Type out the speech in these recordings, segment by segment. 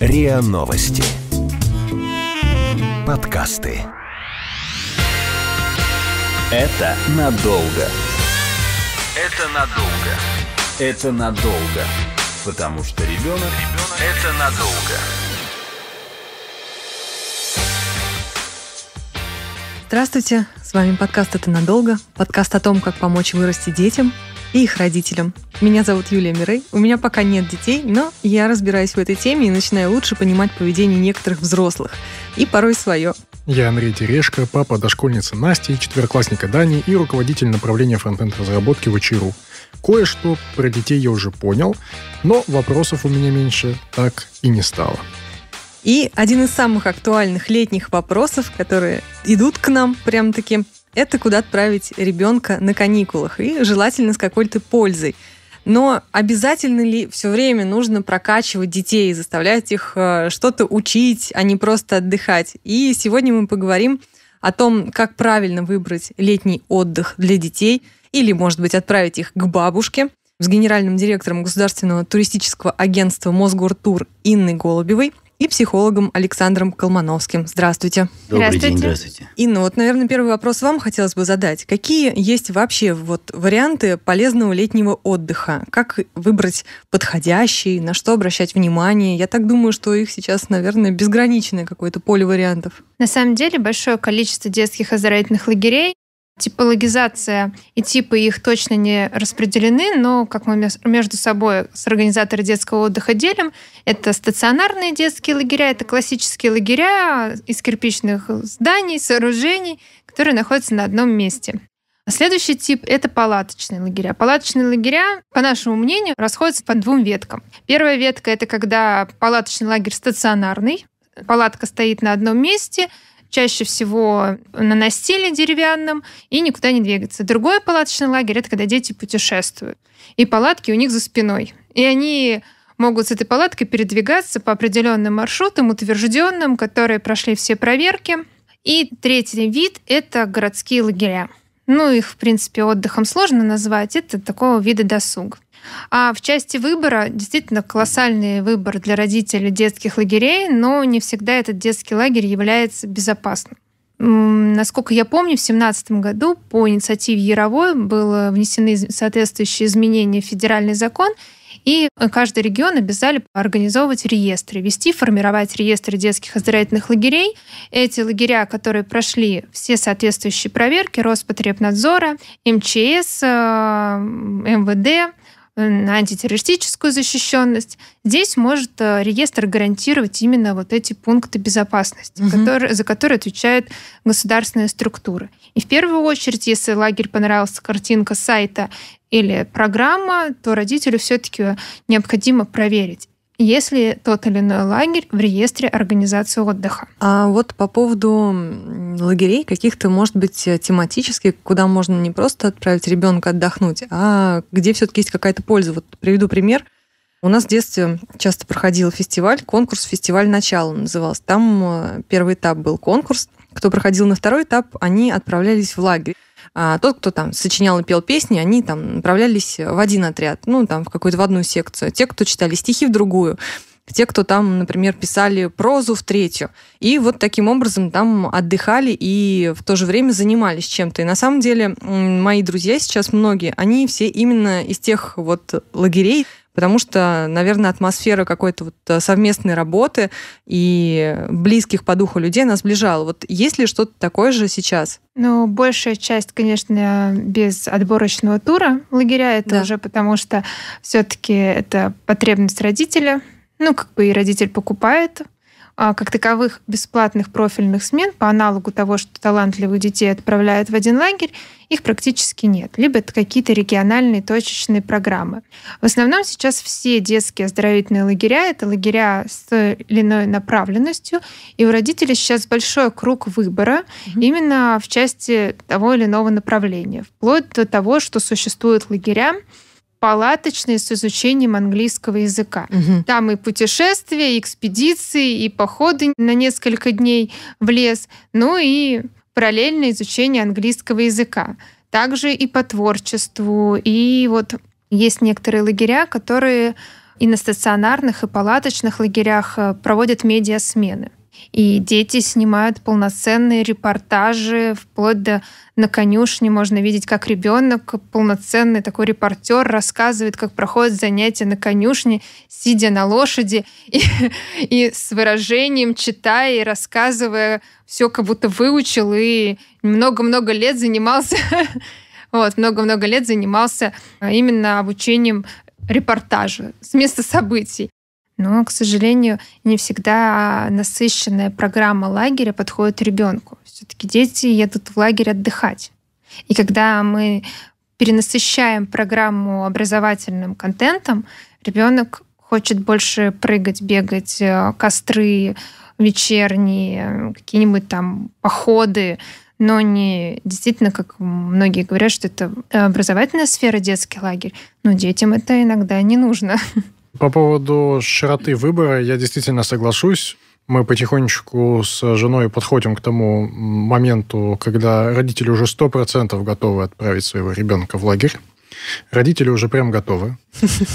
РИА Новости. Подкасты. Это надолго. Это надолго. Это надолго. Потому что ребенок, ребенок это надолго. Здравствуйте, с вами подкаст «Это надолго», подкаст о том, как помочь вырасти детям – и их родителям. Меня зовут Юлия Мирей, у меня пока нет детей, но я разбираюсь в этой теме и начинаю лучше понимать поведение некоторых взрослых. И порой свое. Я Андрей Терешко, папа дошкольницы Насти, четвероклассника Дани и руководитель направления фронтенд-разработки в ИЧИРУ. Кое-что про детей я уже понял, но вопросов у меня меньше так и не стало. И один из самых актуальных летних вопросов, которые идут к нам прям-таки это куда отправить ребенка на каникулах и желательно с какой-то пользой. Но обязательно ли все время нужно прокачивать детей и заставлять их э, что-то учить, а не просто отдыхать? И сегодня мы поговорим о том, как правильно выбрать летний отдых для детей или, может быть, отправить их к бабушке с генеральным директором Государственного туристического агентства «Мосгортур» Инной Голубевой – и психологом Александром Колмановским. Здравствуйте. Добрый здравствуйте. день, здравствуйте. Инна, ну, вот, наверное, первый вопрос вам хотелось бы задать. Какие есть вообще вот варианты полезного летнего отдыха? Как выбрать подходящий, на что обращать внимание? Я так думаю, что их сейчас, наверное, безграничное какое-то поле вариантов. На самом деле большое количество детских оздоровительных лагерей Типологизация и типы их точно не распределены, но как мы между собой с организаторы детского отдыха делим, это стационарные детские лагеря, это классические лагеря из кирпичных зданий, сооружений, которые находятся на одном месте. А следующий тип – это палаточные лагеря. Палаточные лагеря, по нашему мнению, расходятся по двум веткам. Первая ветка – это когда палаточный лагерь стационарный, палатка стоит на одном месте, чаще всего на настиле деревянном и никуда не двигаться. Другой палаточный лагерь – это когда дети путешествуют. И палатки у них за спиной. И они могут с этой палаткой передвигаться по определенным маршрутам, утвержденным, которые прошли все проверки. И третий вид – это городские лагеря. Ну, их, в принципе, отдыхом сложно назвать. Это такого вида досуг. А в части выбора действительно колоссальный выбор для родителей детских лагерей, но не всегда этот детский лагерь является безопасным. Насколько я помню, в 2017 году по инициативе Яровой были внесены соответствующие изменения в федеральный закон, и каждый регион обязали организовывать реестры, вести, формировать реестры детских оздоровительных лагерей. Эти лагеря, которые прошли все соответствующие проверки Роспотребнадзора, МЧС, э, МВД, на антитеррористическую защищенность. Здесь может э, реестр гарантировать именно вот эти пункты безопасности, угу. которые, за которые отвечают государственные структуры. И в первую очередь, если лагерь понравилась картинка сайта или программа, то родителю все-таки необходимо проверить, если тот или иной лагерь в реестре организации отдыха. А вот по поводу лагерей каких-то, может быть, э, тематических, куда можно не просто отправить ребенка отдохнуть, а где все-таки есть какая-то польза. Вот приведу пример. У нас в детстве часто проходил фестиваль, конкурс «Фестиваль начала» назывался. Там э, первый этап был конкурс. Кто проходил на второй этап, они отправлялись в лагерь. А тот, кто там сочинял и пел песни, они там направлялись в один отряд, ну, там, в какую-то в одну секцию. Те, кто читали стихи, в другую те, кто там, например, писали прозу в третью. И вот таким образом там отдыхали и в то же время занимались чем-то. И на самом деле мои друзья сейчас многие, они все именно из тех вот лагерей, потому что, наверное, атмосфера какой-то вот э, совместной работы и близких по духу людей нас сближала. Вот есть ли что-то такое же сейчас? Ну, большая часть, конечно, без отборочного тура лагеря. Это да. уже потому, что все-таки это потребность родителя. Ну, как бы и родитель покупает а, как таковых бесплатных профильных смен по аналогу того, что талантливых детей отправляют в один лагерь, их практически нет. Либо это какие-то региональные точечные программы. В основном сейчас все детские оздоровительные лагеря — это лагеря с той или иной направленностью, и у родителей сейчас большой круг выбора mm-hmm. именно в части того или иного направления, вплоть до того, что существуют лагеря, палаточные с изучением английского языка. Угу. Там и путешествия, и экспедиции, и походы на несколько дней в лес, ну и параллельное изучение английского языка. Также и по творчеству, и вот есть некоторые лагеря, которые и на стационарных, и палаточных лагерях э, проводят медиасмены. И дети снимают полноценные репортажи, вплоть до на конюшне можно видеть, как ребенок, полноценный такой репортер, рассказывает, как проходят занятия на конюшне, сидя на лошади и, и с выражением читая и рассказывая все, как будто выучил и много-много лет занимался. Вот, много-много лет занимался а, именно обучением репортажа с места событий. Но, к сожалению, не всегда насыщенная программа лагеря подходит ребенку. Все-таки дети едут в лагерь отдыхать. И когда мы перенасыщаем программу образовательным контентом, ребенок хочет больше прыгать, бегать, э, костры вечерние, какие-нибудь там походы, но не действительно, как многие говорят, что это э, образовательная сфера, детский лагерь, но детям это иногда не нужно. По поводу широты выбора я действительно соглашусь. Мы потихонечку с женой подходим к тому моменту, когда родители уже 100% готовы отправить своего ребенка в лагерь. Родители уже прям готовы.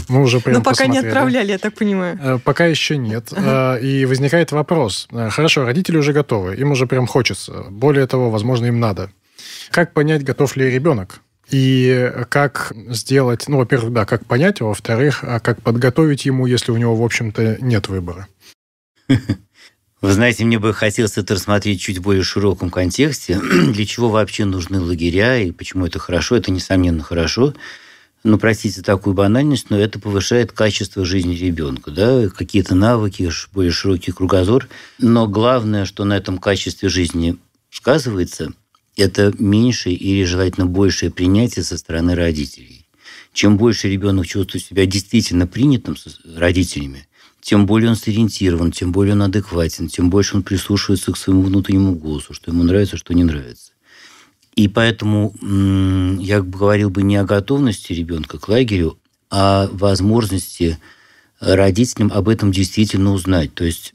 Мы уже ну, прям Но пока не отправляли, я так понимаю. Э, пока еще нет. Э, и возникает вопрос. Э, хорошо, родители уже готовы, им уже прям хочется. Более того, возможно, им надо. Как понять, готов ли ребенок? И как сделать, ну, во-первых, да, как понять его, а во-вторых, а как подготовить ему, если у него, в общем-то, нет выбора. Вы знаете, мне бы хотелось это рассмотреть чуть более широком контексте. Для чего вообще нужны лагеря и почему это хорошо? Это, несомненно, хорошо. Ну, простите такую банальность, но это повышает качество жизни ребенка, да, какие-то навыки, более широкий кругозор. Но главное, что на этом качестве жизни сказывается, это меньшее или желательно большее принятие со стороны родителей. Чем больше ребенок чувствует себя действительно принятым родителями, тем более он сориентирован, тем более он адекватен, тем больше он прислушивается к своему внутреннему голосу, что ему нравится, что не нравится. И поэтому я говорил бы не о готовности ребенка к лагерю, а о возможности родителям об этом действительно узнать. То есть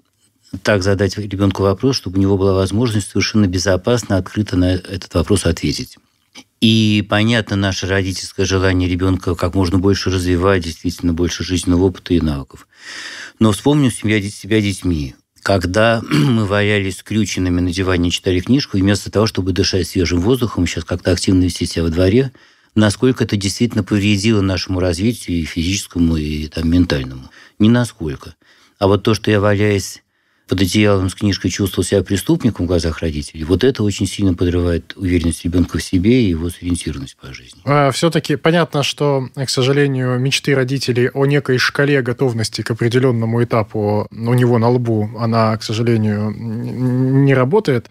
так задать ребенку вопрос, чтобы у него была возможность совершенно безопасно, открыто на этот вопрос ответить. И понятно наше родительское желание ребенка как можно больше развивать, действительно больше жизненного опыта и навыков. Но вспомним себя, себя детьми. Когда мы валялись скрюченными на диване, читали книжку, и вместо того, чтобы дышать свежим воздухом, сейчас как-то активно вести себя во дворе, насколько это действительно повредило нашему развитию и физическому, и там, ментальному. Не насколько. А вот то, что я валяясь под одеялом с книжкой чувствовал себя преступником в глазах родителей, вот это очень сильно подрывает уверенность ребенка в себе и его сориентированность по жизни. А, все-таки понятно, что, к сожалению, мечты родителей о некой шкале готовности к определенному этапу у него на лбу, она, к сожалению, не работает.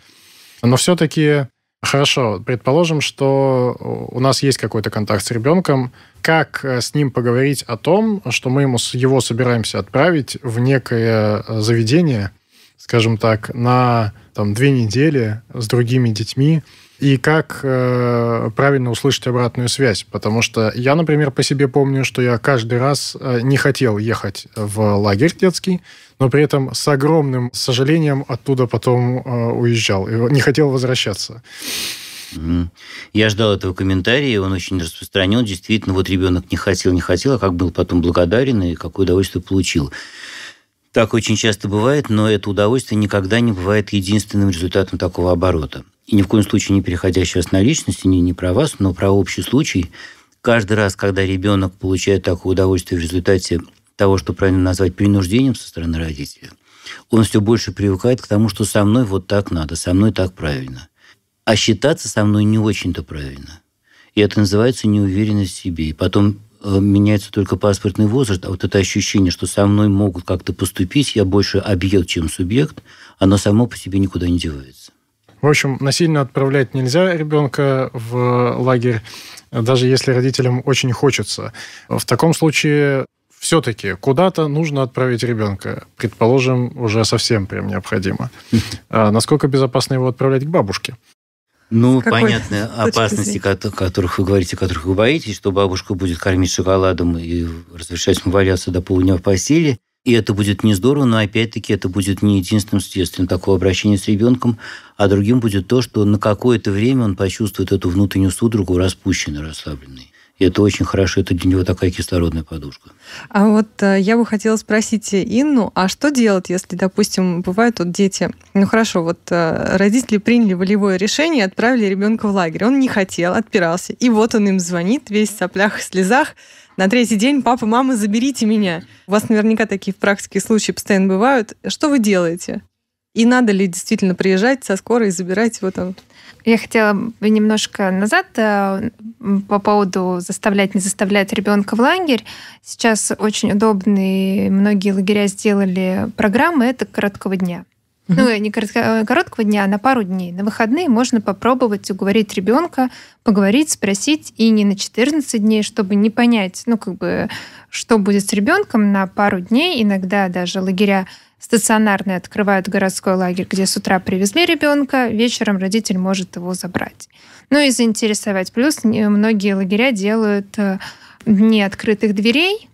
Но все-таки Хорошо, предположим, что у нас есть какой-то контакт с ребенком. Как э, с ним поговорить о том, что мы ему его собираемся отправить в некое э, заведение, скажем так, на там, две недели с другими детьми, и как э, правильно услышать обратную связь. Потому что я, например, по себе помню, что я каждый раз э, не хотел ехать в лагерь детский, но при этом с огромным сожалением оттуда потом э, уезжал и не хотел возвращаться. Я ждал этого комментария, он очень распространен. Действительно, вот ребенок не хотел, не хотел, а как был потом благодарен и какое удовольствие получил. Так очень часто бывает, но это удовольствие никогда не бывает единственным результатом такого оборота. И ни в коем случае не переходящий вас на личность, не, не про вас, но про общий случай. Каждый раз, когда ребенок получает такое удовольствие в результате того, что правильно назвать принуждением со стороны родителя, он все больше привыкает к тому, что со мной вот так надо, со мной так правильно. А считаться со мной не очень-то правильно. И это называется неуверенность в себе. И потом Э, меняется только паспортный возраст, а вот это ощущение, что со мной могут как-то поступить, я больше объект, чем субъект, оно само по себе никуда не девается. В общем, насильно отправлять нельзя ребенка в лагерь, даже если родителям очень хочется. В таком случае все-таки куда-то нужно отправить ребенка. Предположим, уже совсем прям необходимо. А насколько безопасно его отправлять к бабушке? Ну, понятно, опасности, о которых вы говорите, которых вы боитесь, что бабушка будет кормить шоколадом и разрешать ему валяться до полудня в постели. И это будет не здорово, но опять-таки это будет не единственным следствием такого обращения с ребенком, а другим будет то, что на какое-то время он почувствует эту внутреннюю судорогу распущенной, расслабленной. И это очень хорошо, это для него такая кислородная подушка. А вот э, я бы хотела спросить Инну, а что делать, если, допустим, бывают тут дети, ну хорошо, вот э, родители приняли волевое решение, отправили ребенка в лагерь, он не хотел, отпирался, и вот он им звонит, весь в соплях, в слезах, на третий день папа, мама, заберите меня. У вас наверняка такие в практике случаи постоянно бывают. Что вы делаете? И надо ли действительно приезжать со скорой и забирать его там? Я хотела бы немножко назад э, по поводу заставлять, не заставлять ребенка в лагерь. Сейчас очень удобные, многие лагеря сделали программы, это короткого дня. Ну, не э, короткого дня, а на пару дней. На выходные можно попробовать уговорить ребенка, поговорить, спросить, и не на 14 дней, чтобы не понять, ну, как бы, что будет с ребенком на пару дней. Иногда даже лагеря Стационарные открывают городской лагерь, где с утра привезли ребенка, вечером родитель может его забрать. Ну и заинтересовать. Плюс многие лагеря делают э, дни открытых дверей,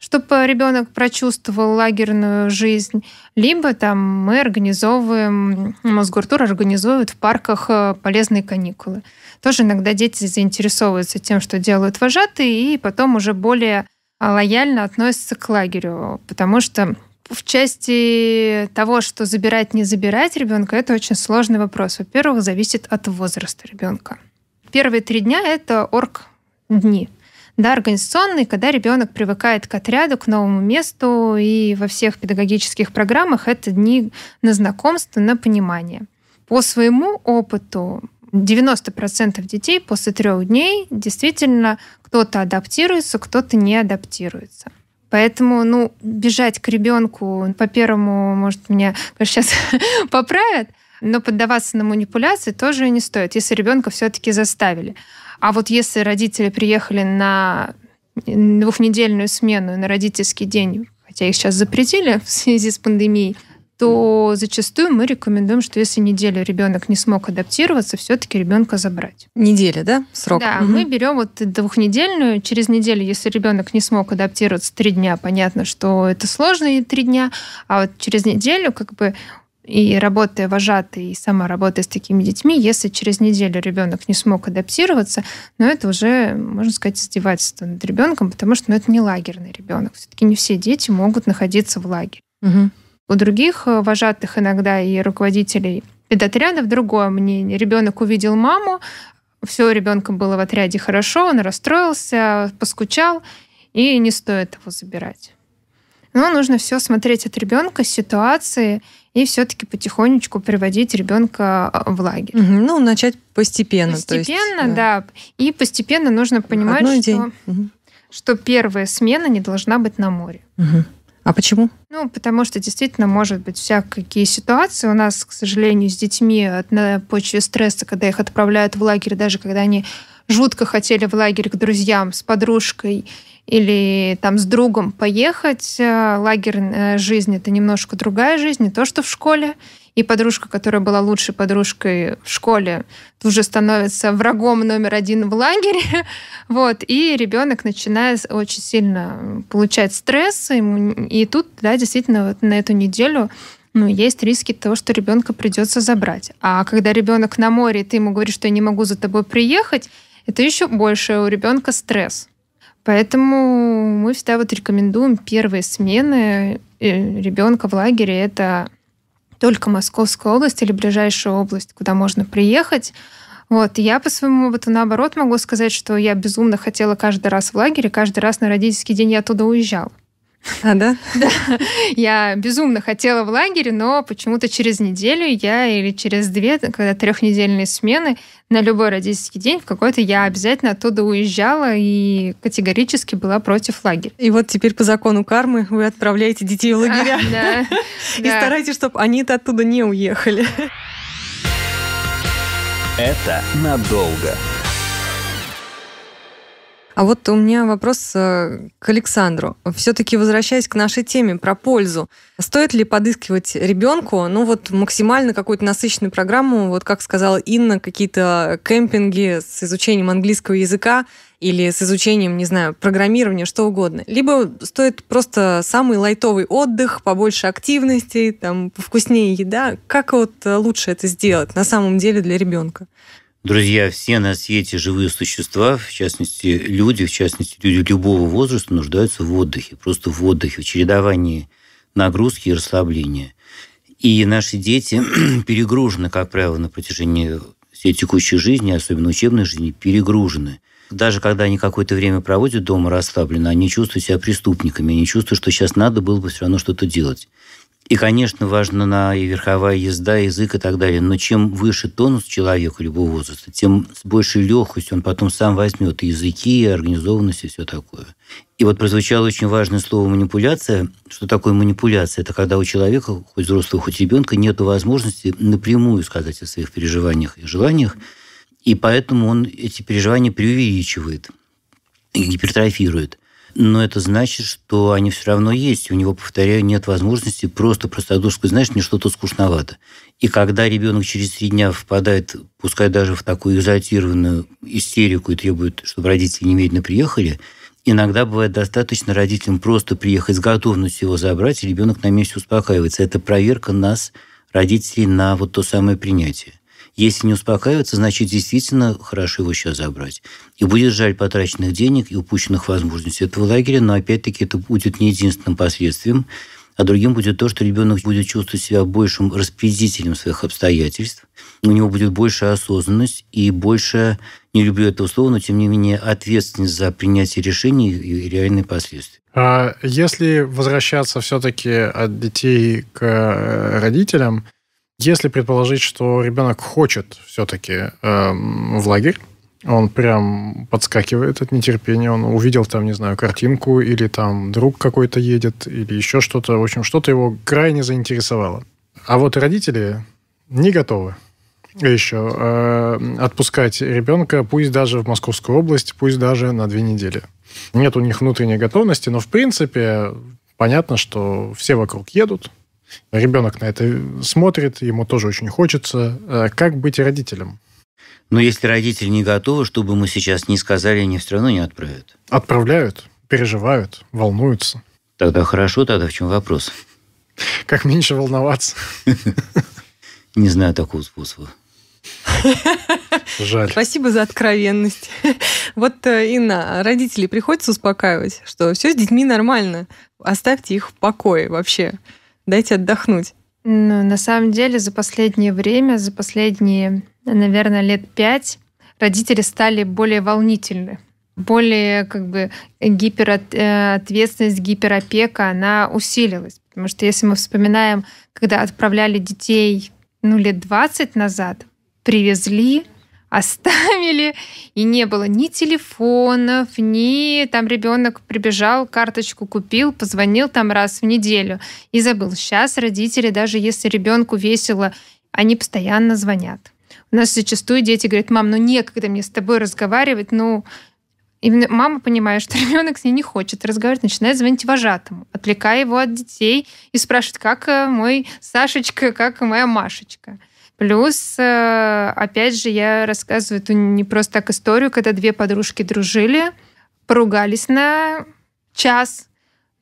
чтобы ребенок прочувствовал лагерную жизнь, либо там мы организовываем, Мосгортур организует в парках э, полезные каникулы. Тоже иногда дети заинтересовываются тем, что делают вожатые, и потом уже более э, лояльно относятся к лагерю, потому что в части того, что забирать, не забирать ребенка, это очень сложный вопрос. Во-первых, зависит от возраста ребенка. Первые три дня это орг дни. Да, организационный, когда ребенок привыкает к отряду, к новому месту, и во всех педагогических программах это дни на знакомство, на понимание. По своему опыту 90% детей после трех дней действительно кто-то адаптируется, кто-то не адаптируется. Поэтому, ну, бежать к ребенку по первому, может, меня сейчас поправят, но поддаваться на манипуляции тоже не стоит, если ребенка все-таки заставили. А вот если родители приехали на двухнедельную смену на родительский день, хотя их сейчас запретили в связи с пандемией, то зачастую мы рекомендуем, что если неделю ребенок не смог адаптироваться, все-таки ребенка забрать. Неделя, да, срок? Да, угу. мы берем вот двухнедельную. Через неделю, если ребенок не смог адаптироваться три дня, понятно, что это сложные три дня, а вот через неделю как бы и работая вожатой, и сама работая с такими детьми, если через неделю ребенок не смог адаптироваться, но ну, это уже, можно сказать, издевательство над ребенком, потому что ну, это не лагерный ребенок. Все-таки не все дети могут находиться в лагере. Угу. У других э, вожатых иногда и руководителей педотрядов другое мнение. Ребенок увидел маму, все у ребенка было в отряде хорошо, он расстроился, поскучал, и не стоит его забирать. Но нужно все смотреть от ребенка, ситуации, и все-таки потихонечку приводить ребенка э, в лагерь. ну, начать постепенно. Постепенно, есть, да. да. И постепенно нужно понимать, что, день. Угу. что первая смена не должна быть на море. Угу. А почему? Ну, потому что действительно, может быть, всякие ситуации у нас, к сожалению, с детьми на почве стресса, когда их отправляют в лагерь, даже когда они жутко хотели в лагерь к друзьям с подружкой, или там с другом поехать. Э, лагерь э, жизни — это немножко другая жизнь, не то, что в школе. И подружка, которая была лучшей подружкой в школе, тут же становится врагом номер один в лагере. Вот. И ребенок начинает очень сильно получать стресс. И тут, да, действительно, вот на эту неделю ну, есть риски того, что ребенка придется забрать. А когда ребенок на море, и ты ему говоришь, что я не могу за тобой приехать, это еще больше у ребенка стресс. Поэтому мы всегда вот рекомендуем первые смены э, ребенка в лагере. Это только Московская область или ближайшая область, куда можно приехать. Вот, я по своему опыту наоборот могу сказать, что я безумно хотела каждый раз в лагере, каждый раз на родительский день я оттуда уезжала. А, да? Да. Я безумно хотела в лагере, но почему-то через неделю я или через две, когда трехнедельные смены, на любой родительский день в какой-то я обязательно оттуда уезжала и категорически была против лагеря. И вот теперь по закону кармы вы отправляете детей в лагеря. да, и старайтесь, чтобы они-то оттуда не уехали. Это надолго. А вот у меня вопрос э, к Александру. Все-таки возвращаясь к нашей теме про пользу, стоит ли подыскивать ребенку, ну вот максимально какую-то насыщенную программу, вот как сказала Инна, какие-то кемпинги с изучением английского языка, или с изучением, не знаю, программирования, что угодно. Либо стоит просто самый лайтовый отдых, побольше активностей, там, вкуснее еда. Как вот э, лучше это сделать на самом деле для ребенка? Друзья, все на свете живые существа, в частности люди, в частности люди любого возраста, нуждаются в отдыхе, просто в отдыхе, в чередовании нагрузки и расслабления. И наши дети перегружены, как правило, на протяжении всей текущей жизни, особенно учебной жизни, перегружены. Даже когда они какое-то время проводят дома расслабленно, они чувствуют себя преступниками, они чувствуют, что сейчас надо было бы все равно что-то делать. И, конечно, важна на и верховая езда, язык и так далее. Но чем выше тонус человека любого возраста, тем с большей легкостью он потом сам возьмет и языки, и организованность, и все такое. И вот прозвучало очень важное слово «манипуляция». Что такое манипуляция? Это когда у человека, хоть взрослого, хоть ребенка, нет возможности напрямую сказать о своих переживаниях и желаниях, и поэтому он эти переживания преувеличивает, гипертрофирует – но это значит, что они все равно есть. У него, повторяю, нет возможности просто простодушно сказать, знаешь, мне что-то скучновато. И когда ребенок через три дня впадает, пускай даже в такую экзотированную истерику и требует, чтобы родители немедленно приехали, иногда бывает достаточно родителям просто приехать с готовностью его забрать, и ребенок на месте успокаивается. Это проверка нас, родителей, на вот то самое принятие. Если не успокаивается, значит, действительно хорошо его сейчас забрать. И будет жаль потраченных денег и упущенных возможностей этого лагеря, но, опять-таки, это будет не единственным последствием, а другим будет то, что ребенок будет чувствовать себя большим распределителем своих обстоятельств, у него будет больше осознанность и больше, не люблю это слово, но тем не менее ответственность за принятие решений и реальные последствия. А если возвращаться все-таки от детей к э, родителям, если предположить, что ребенок хочет все-таки э, эм, в лагерь, он прям подскакивает от нетерпения, он увидел там, не знаю, картинку, или там друг какой-то едет, или еще что-то. В общем, что-то его крайне заинтересовало. А вот родители не готовы еще э, отпускать ребенка, пусть даже в Московскую область, пусть даже на две недели. Нет у них внутренней готовности, но в принципе понятно, что все вокруг едут, Ребенок на это смотрит, ему тоже очень хочется. Э, как быть родителем? Но если родители не готовы, что бы мы сейчас ни сказали, они все равно не отправят. Отправляют, переживают, волнуются. Тогда хорошо, тогда в чем вопрос? Как меньше волноваться? Не знаю такого способа. Жаль. Спасибо за откровенность. Вот, э, Инна, родители приходится успокаивать, что все с детьми нормально. Оставьте их в покое вообще дайте отдохнуть? Ну, на самом деле, за последнее время, за последние, наверное, лет пять родители стали более волнительны. Более как бы гиперответственность, э, гиперопека, она усилилась. Потому что если мы вспоминаем, когда отправляли детей ну, лет 20 назад, привезли, оставили, и не было ни телефонов, ни там ребенок прибежал, карточку купил, позвонил там раз в неделю и забыл. Сейчас родители, даже если ребенку весело, они постоянно звонят. У нас зачастую дети говорят, мам, ну некогда мне с тобой разговаривать, ну Именно мама, понимает, что ребенок с ней не хочет разговаривать, начинает звонить вожатому, отвлекая его от детей и спрашивает, как э, мой Сашечка, как моя Машечка. Плюс, э, опять же, я рассказываю эту не просто так историю, когда две подружки дружили, поругались на час.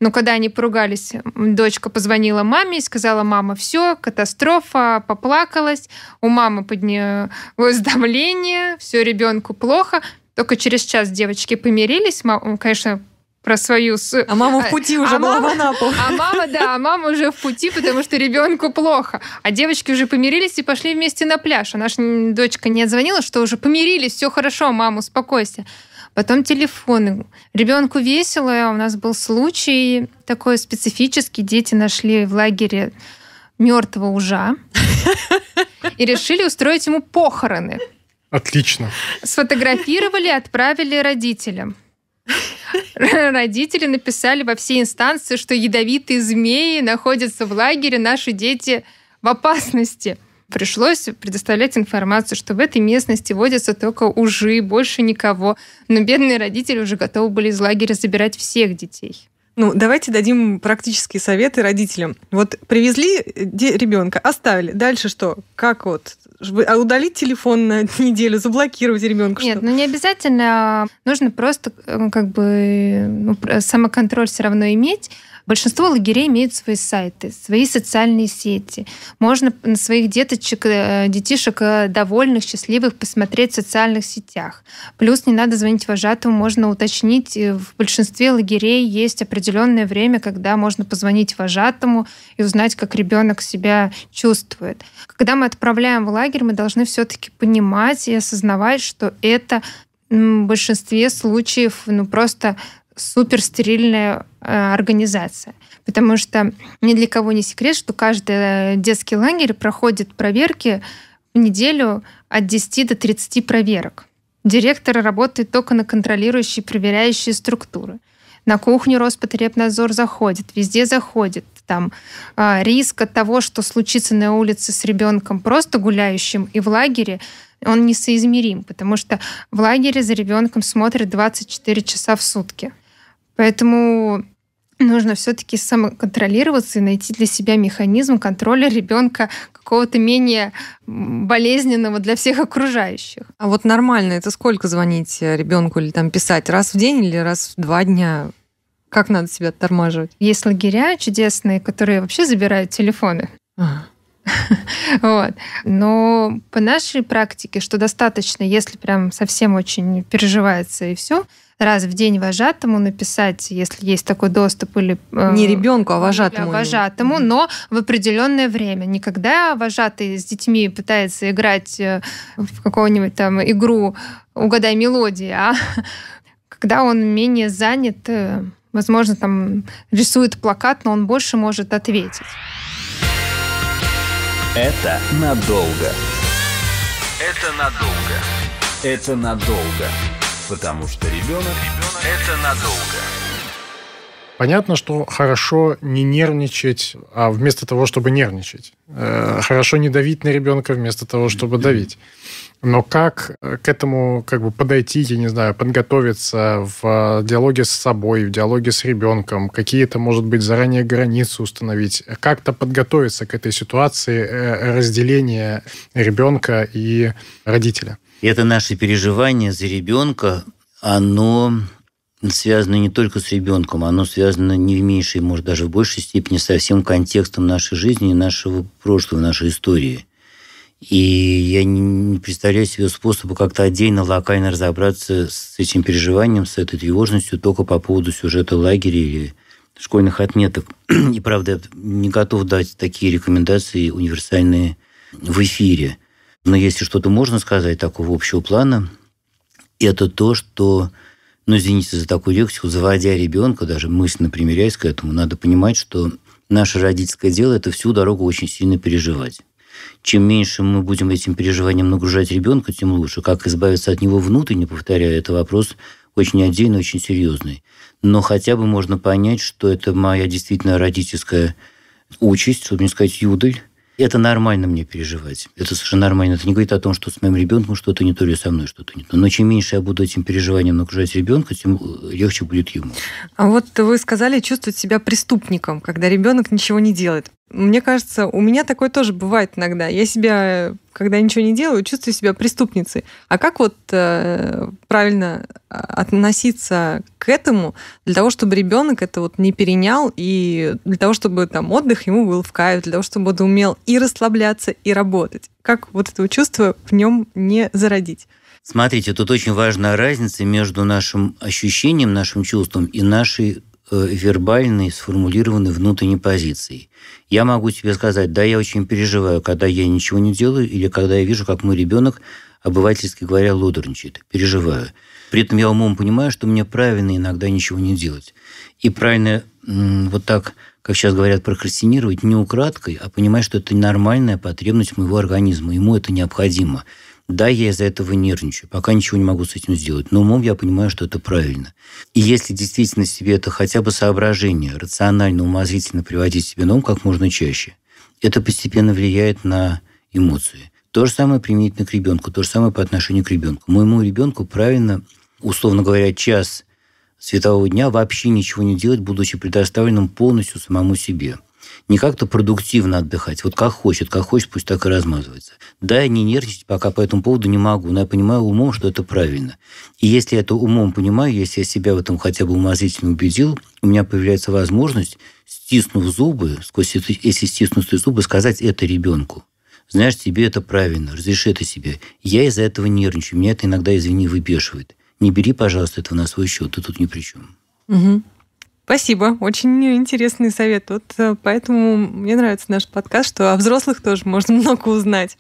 Но когда они поругались, дочка позвонила маме и сказала, мама, все, катастрофа, поплакалась, у мамы под нее давление, все ребенку плохо. Только через час девочки помирились, мама, конечно, про свою... А мама в а, пути а уже а была мама, в Анапу, А мама, да, а мама уже в пути, потому что ребенку плохо. А девочки уже помирились и пошли вместе на пляж. А наша дочка не отзвонила, что уже помирились, все хорошо, мама, успокойся. Потом телефоны. Ребенку весело, а у нас был случай такой специфический. Дети нашли в лагере мертвого ужа и решили устроить ему похороны. Отлично. Сфотографировали, отправили родителям. Родители написали во все инстанции, что ядовитые змеи находятся в лагере, наши дети в опасности. Пришлось предоставлять информацию, что в этой местности водятся только ужи, больше никого. Но бедные родители уже готовы были из лагеря забирать всех детей. Ну, давайте дадим практические советы родителям. Вот привезли э, ребенка, оставили. Дальше что? Как вот? А удалить телефон на неделю, заблокировать ребенка? Нет, что? ну не обязательно. Нужно просто э, как бы ну, самоконтроль все равно иметь. Большинство лагерей имеют свои сайты, свои социальные сети. Можно на своих деточек, э, детишек э, довольных, счастливых посмотреть в социальных сетях. Плюс не надо звонить вожатому, можно уточнить. Э, в большинстве лагерей есть определенное время, когда можно позвонить вожатому и узнать, как ребенок себя чувствует. Когда мы отправляем в лагерь, мы должны все-таки понимать и осознавать, что это в большинстве случаев ну, просто суперстерильная э, организация. Потому что ни для кого не секрет, что каждый э, детский лагерь проходит проверки в неделю от 10 до 30 проверок. Директор работает только на контролирующие, проверяющие структуры. На кухню Роспотребнадзор заходит, везде заходит. Там э, риск от того, что случится на улице с ребенком просто гуляющим и в лагере, он несоизмерим, потому что в лагере за ребенком смотрят 24 часа в сутки. Поэтому нужно все-таки самоконтролироваться и найти для себя механизм контроля ребенка какого-то менее болезненного для всех окружающих. А вот нормально это сколько звонить э, ребенку или там писать? Раз в день или раз в два дня? Как надо себя оттормаживать? Есть лагеря чудесные, которые вообще забирают телефоны. Вот. Но по нашей практике, что достаточно, если прям совсем очень переживается и все, раз в день вожатому написать, если есть такой доступ, или... Э, не ребенку, а, а вожатому. Вожатому, но в определенное время. Никогда вожатый с детьми пытается играть э, в какую-нибудь там игру «Угадай мелодии», а когда он менее занят, э, возможно, там рисует плакат, но он больше может ответить. Это надолго. Это надолго. Это надолго потому что ребенок – это надолго. Понятно, что хорошо не нервничать, а вместо того, чтобы нервничать. Э, хорошо не давить на ребенка вместо того, чтобы давить. Но как э, к этому как бы подойти, я не знаю, подготовиться в э, диалоге с собой, в диалоге с ребенком, какие-то, может быть, заранее границы установить, как-то подготовиться к этой ситуации разделения ребенка и родителя? это наше переживание за ребенка, оно связано не только с ребенком, оно связано не в меньшей, может, даже в большей степени со всем контекстом нашей жизни, нашего прошлого, нашей истории. И я не представляю себе способа как-то отдельно, локально разобраться с этим переживанием, с этой тревожностью только по поводу сюжета лагеря или школьных отметок. И, правда, не готов дать такие рекомендации универсальные в эфире – но если что-то можно сказать такого общего плана, это то, что, ну, извините за такую лексику, заводя ребенка, даже мысленно примеряясь к этому, надо понимать, что наше родительское дело – это всю дорогу очень сильно переживать. Чем меньше мы будем этим переживанием нагружать ребенка, тем лучше. Как избавиться от него внутренне, повторяю, это вопрос очень отдельный, очень серьезный. Но хотя бы можно понять, что это моя действительно родительская участь, чтобы не сказать юдаль, это нормально мне переживать. Это совершенно нормально. Это не говорит о том, что с моим ребенком что-то не то или со мной что-то не то. Но чем меньше я буду этим переживанием нагружать ребенка, тем э, легче будет ему. А вот вы сказали чувствовать себя преступником, когда ребенок ничего не делает. Мне кажется, у меня такое тоже бывает иногда. Я себя, когда ничего не делаю, чувствую себя преступницей. А как вот э, правильно а, относиться к этому для того, чтобы ребенок это вот не перенял и для того, чтобы там отдых ему был в кайф, для того, чтобы он умел и расслабляться, и работать? Как вот это чувство в нем не зародить? Смотрите, тут очень важная разница между нашим ощущением, нашим чувством и нашей Э, вербальной, сформулированной внутренней позицией. Я могу тебе сказать, да, я очень переживаю, когда я ничего не делаю, или когда я вижу, как мой ребенок, обывательски говоря, лодорничает, переживаю. При этом я умом понимаю, что мне правильно иногда ничего не делать. И правильно вот так, как сейчас говорят, прокрастинировать не украдкой, а понимать, что это нормальная потребность моего организма, ему это необходимо – да, я из-за этого нервничаю, пока ничего не могу с этим сделать, но умом я понимаю, что это правильно. И если действительно себе это хотя бы соображение, рационально, умозрительно приводить себе на ум как можно чаще, это постепенно влияет на эмоции. То же самое применительно к ребенку, то же самое по отношению к ребенку. Моему ребенку правильно, условно говоря, час светового дня вообще ничего не делать, будучи предоставленным полностью самому себе – не как-то продуктивно отдыхать. Вот как хочет, как хочет, пусть так и размазывается. Да, я не нервничать пока по этому поводу не могу, но я понимаю умом, что это правильно. И если я это умом понимаю, если я себя в этом хотя бы умозрительно убедил, у меня появляется возможность, стиснув зубы, сквозь эти, эти стиснутые зубы, сказать это ребенку. Знаешь, тебе это правильно, разреши это себе. Я из-за этого нервничаю, меня это иногда, извини, выбешивает. Не бери, пожалуйста, этого на свой счет, ты тут ни при чем. Угу. Спасибо, очень интересный совет. Вот э, поэтому мне нравится наш подкаст, что о взрослых тоже можно много узнать.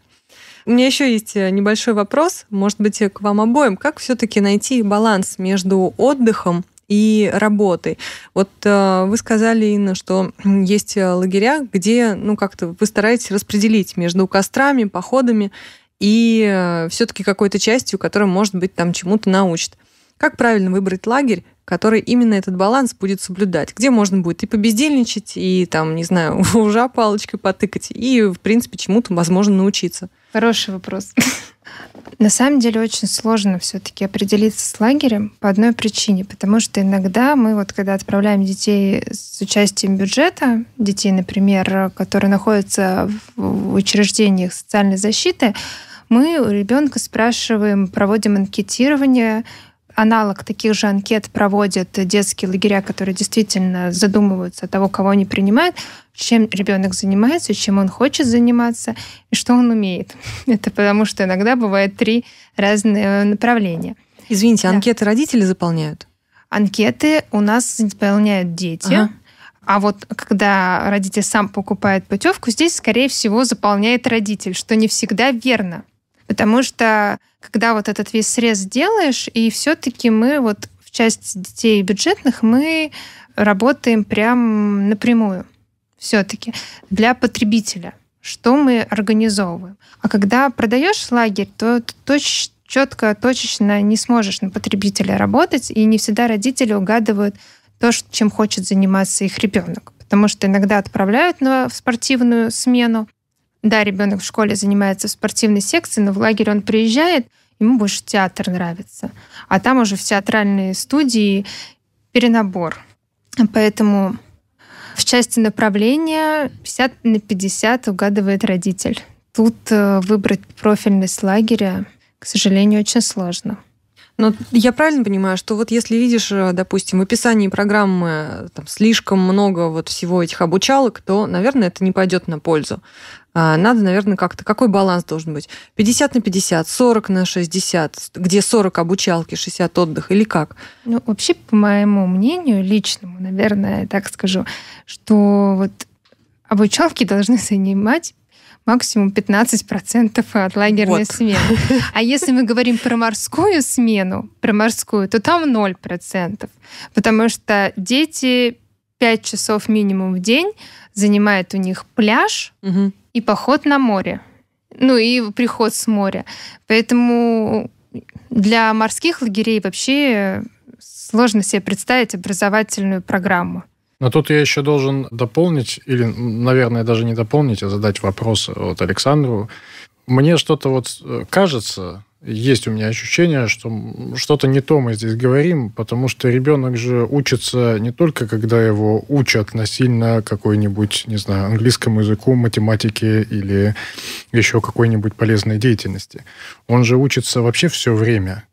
У меня еще есть э, небольшой вопрос, может быть, э, к вам обоим. Как все-таки найти баланс между отдыхом и работой. Вот вы сказали, Инна, что есть лагеря, где, ну, как-то вы стараетесь распределить между кострами, походами и все-таки какой-то частью, которая, может быть, там чему-то научит. Как правильно выбрать лагерь, который именно этот баланс будет соблюдать, где можно будет и побездельничать, и там, не знаю, ужа палочкой потыкать, и, в принципе, чему-то, возможно, научиться? Хороший вопрос. На самом деле очень сложно все-таки определиться с лагерем по одной причине, потому что иногда мы вот когда отправляем детей с участием бюджета, детей, например, которые находятся в учреждениях социальной защиты, мы у ребенка спрашиваем, проводим анкетирование, аналог таких же анкет проводят детские лагеря, которые действительно задумываются о того, кого они принимают, чем ребенок занимается, чем он хочет заниматься и что он умеет. Это потому что иногда бывает три разные э, направления. Извините, да. анкеты родители заполняют? Анкеты у нас заполняют дети. Ага. А вот когда родитель сам покупает путевку, здесь, скорее всего, заполняет родитель, что не всегда верно. Потому что когда вот этот весь срез делаешь, и все-таки мы вот в части детей бюджетных мы работаем прям напрямую все-таки для потребителя, что мы организовываем. А когда продаешь лагерь, то точно четко, точечно не сможешь на потребителя работать, и не всегда родители угадывают то, чем хочет заниматься их ребенок. Потому что иногда отправляют на, в спортивную смену, да, ребенок в школе занимается в спортивной секции, но в лагерь он приезжает, ему больше театр нравится. А там уже в театральной студии перенабор. Поэтому в части направления 50 на 50 угадывает родитель. Тут э, выбрать профильность лагеря, к сожалению, очень сложно. Но я правильно понимаю, что вот если видишь, э, допустим, в описании программы э, там, слишком много вот всего этих обучалок, то, наверное, это не пойдет на пользу. А, надо, наверное, как-то... Какой баланс должен быть? 50 на 50, 40 на 60, где 40 обучалки, 60 отдых или как? Ну, вообще, по моему мнению личному, наверное, так скажу, что вот обучалки должны занимать максимум 15% от лагерной вот. смены. А если мы говорим про морскую смену, про морскую, то там 0%, потому что дети 5 часов минимум в день занимает у них пляж угу. и поход на море. Ну и приход с моря. Поэтому для морских лагерей вообще сложно себе представить образовательную программу. Но тут я еще должен дополнить, или, наверное, даже не дополнить, а задать вопрос вот Александру. Мне что-то вот э, кажется, есть у меня ощущение, что что-то не то мы здесь говорим, потому что ребенок же учится не только, когда его учат насильно какой-нибудь, не знаю, английскому языку, математике или еще какой-нибудь полезной деятельности. Он же учится вообще все время.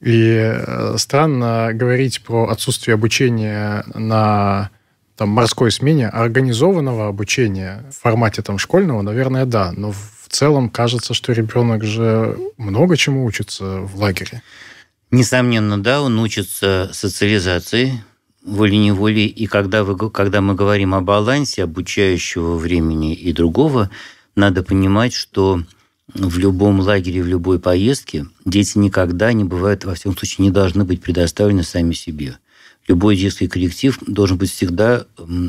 И э, странно говорить про отсутствие обучения на там, морской смене, организованного обучения в формате там, школьного, наверное, да, но в в целом кажется, что ребенок же много чему учится в лагере. Несомненно, да, он учится социализации волей-неволей. И когда, вы, когда мы говорим о балансе обучающего времени и другого, надо понимать, что в любом лагере, в любой поездке дети никогда не бывают, во всяком случае, не должны быть предоставлены сами себе. Любой детский коллектив должен быть всегда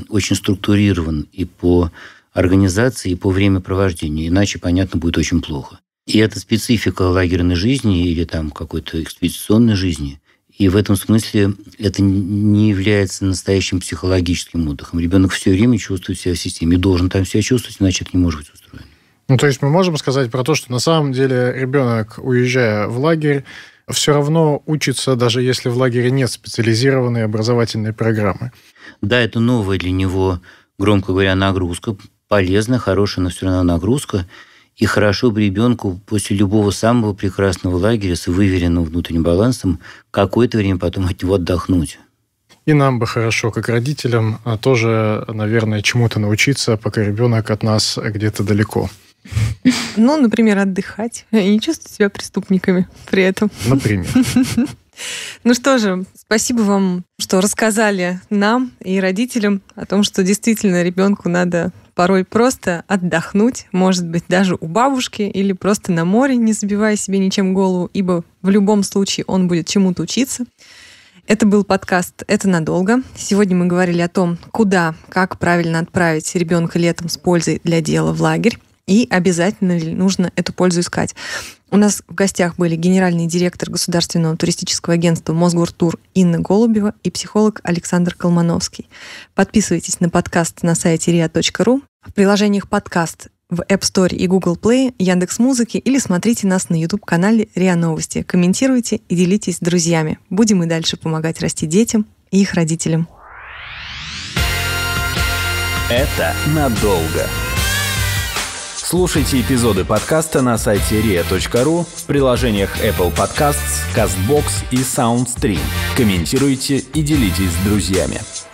очень структурирован и по организации и по времяпровождению, иначе, понятно, будет очень плохо. И это специфика лагерной жизни или там какой-то экспедиционной жизни. И в этом смысле это не является настоящим психологическим отдыхом. Ребенок все время чувствует себя в системе, должен там себя чувствовать, иначе это не может быть устроено. Ну, то есть мы можем сказать про то, что на самом деле ребенок, уезжая в лагерь, все равно учится, даже если в лагере нет специализированной образовательной программы. Да, это новая для него, громко говоря, нагрузка, полезна, хорошая, но все равно нагрузка. И хорошо бы ребенку после любого самого прекрасного лагеря с выверенным внутренним балансом какое-то время потом от него отдохнуть. И нам бы хорошо, как родителям, а тоже, наверное, чему-то научиться, пока ребенок от нас где-то далеко. Ну, например, отдыхать и не чувствовать себя преступниками при этом. Например. Ну что же, спасибо вам, что рассказали нам и родителям о том, что действительно ребенку надо порой просто отдохнуть, может быть, даже у бабушки или просто на море, не забивая себе ничем голову, ибо в любом случае он будет чему-то учиться. Это был подкаст «Это надолго». Сегодня мы говорили о том, куда, как правильно отправить ребенка летом с пользой для дела в лагерь и обязательно нужно эту пользу искать. У нас в гостях были генеральный директор Государственного туристического агентства «Мосгортур» Инна Голубева и психолог Александр Колмановский. Подписывайтесь на подкаст на сайте ria.ru. В приложениях подкаст в App Store и Google Play, Яндекс Музыки или смотрите нас на YouTube-канале РИА Новости. Комментируйте и делитесь с друзьями. Будем и дальше помогать расти детям и их родителям. Это надолго. Слушайте эпизоды подкаста на сайте ria.ru в приложениях Apple Podcasts, CastBox и SoundStream. Комментируйте и делитесь с друзьями.